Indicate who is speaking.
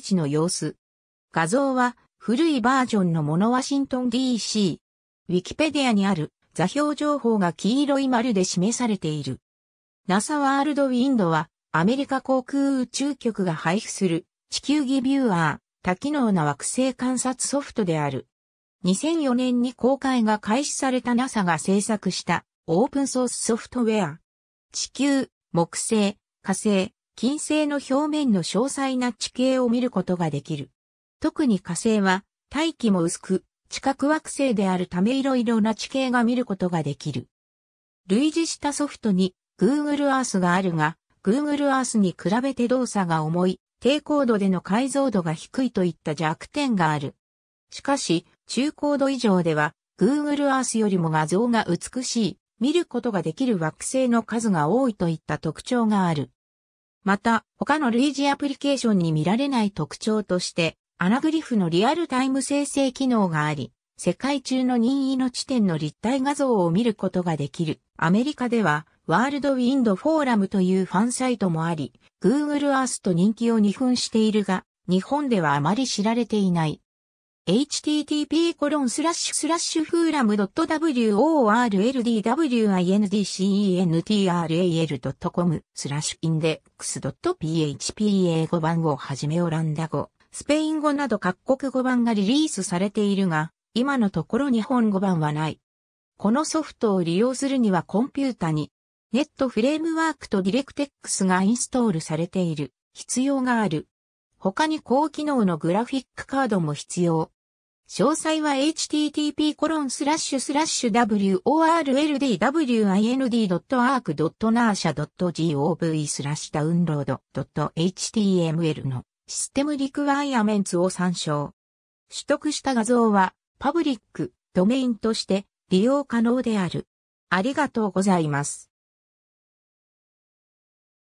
Speaker 1: 地の様子。画像は古いバージョンのものワシントン DC。ウィキペディアにある座標情報が黄色い丸で示されている。NASA ワールドウィンドはアメリカ航空宇宙局が配布する地球儀ビューアー多機能な惑星観察ソフトである。2004年に公開が開始された NASA が制作したオープンソースソフトウェア。地球、木星、火星、金星の表面の詳細な地形を見ることができる。特に火星は大気も薄く、地殻惑星であるためいろいろな地形が見ることができる。類似したソフトに Google Earth があるが、Google Earth に比べて動作が重い、低高度での解像度が低いといった弱点がある。しかし、中高度以上では、Google Earth よりも画像が美しい、見ることができる惑星の数が多いといった特徴がある。また、他の類似アプリケーションに見られない特徴として、アナグリフのリアルタイム生成機能があり、世界中の任意の地点の立体画像を見ることができる。アメリカでは、ワールドウィンドフォーラムというファンサイトもあり、Google Earth と人気を二分しているが、日本ではあまり知られていない。http コロンスラッシュスラッシュフーラム .worldwindcentral.com スラッシュインデックス .php 英語版をはじめオランダ語、スペイン語など各国語版がリリースされているが、今のところ日本語版はない。このソフトを利用するにはコンピュータに、ネットフレームワークとディレクテックスがインストールされている必要がある。他に高機能のグラフィックカードも必要。詳細は http://worldwind.arc.gov スラッシュダウンロード .html のシステムリクワイアメンツを参照。取得した画像はパブリックドメインとして利用可能である。ありがとうございます。